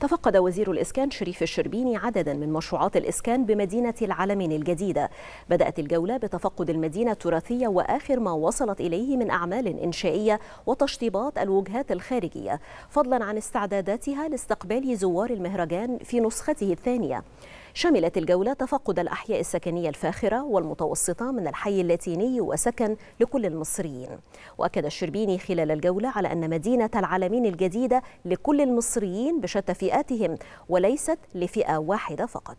تفقد وزير الإسكان شريف الشربيني عددا من مشروعات الإسكان بمدينة العلمين الجديدة بدأت الجولة بتفقد المدينة التراثية وآخر ما وصلت إليه من أعمال إنشائية وتشطيبات الوجهات الخارجية فضلا عن استعداداتها لاستقبال زوار المهرجان في نسخته الثانية شملت الجولة تفقد الأحياء السكنية الفاخرة والمتوسطة من الحي اللاتيني وسكن لكل المصريين وأكد الشربيني خلال الجولة على أن مدينة العالمين الجديدة لكل المصريين بشتى فئاتهم وليست لفئة واحدة فقط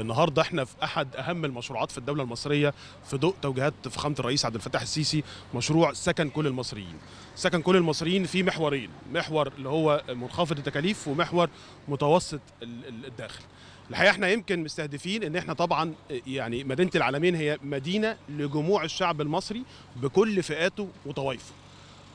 النهارده احنا في احد اهم المشروعات في الدوله المصريه في ضوء توجيهات فخامه الرئيس عبد الفتاح السيسي مشروع سكن كل المصريين سكن كل المصريين في محورين محور اللي هو منخفض التكاليف ومحور متوسط الداخل الحقيقه احنا يمكن مستهدفين ان احنا طبعا يعني مدينه العالمين هي مدينه لجموع الشعب المصري بكل فئاته وطوائفه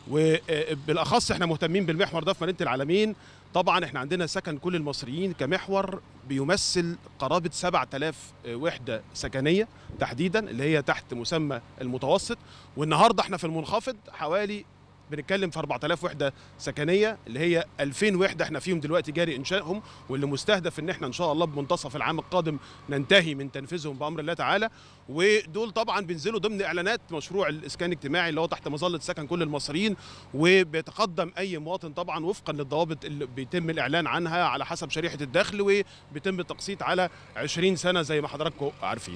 وبالاخص احنا مهتمين بالمحور ده في مدينه العالمين طبعا احنا عندنا سكن كل المصريين كمحور بيمثل قرابه 7000 وحده سكنيه تحديدا اللي هي تحت مسمى المتوسط والنهارده احنا في المنخفض حوالي بنتكلم في 4000 وحده سكنيه اللي هي 2000 وحده احنا فيهم دلوقتي جاري انشائهم واللي مستهدف ان احنا ان شاء الله بمنتصف العام القادم ننتهي من تنفيذهم بامر الله تعالى ودول طبعا بينزلوا ضمن اعلانات مشروع الاسكان الاجتماعي اللي هو تحت مظله سكن كل المصريين وبيتقدم اي مواطن طبعا وفقا للضوابط اللي بيتم الاعلان عنها على حسب شريحه الدخل وبيتم التقسيط على 20 سنه زي ما حضراتكم عارفين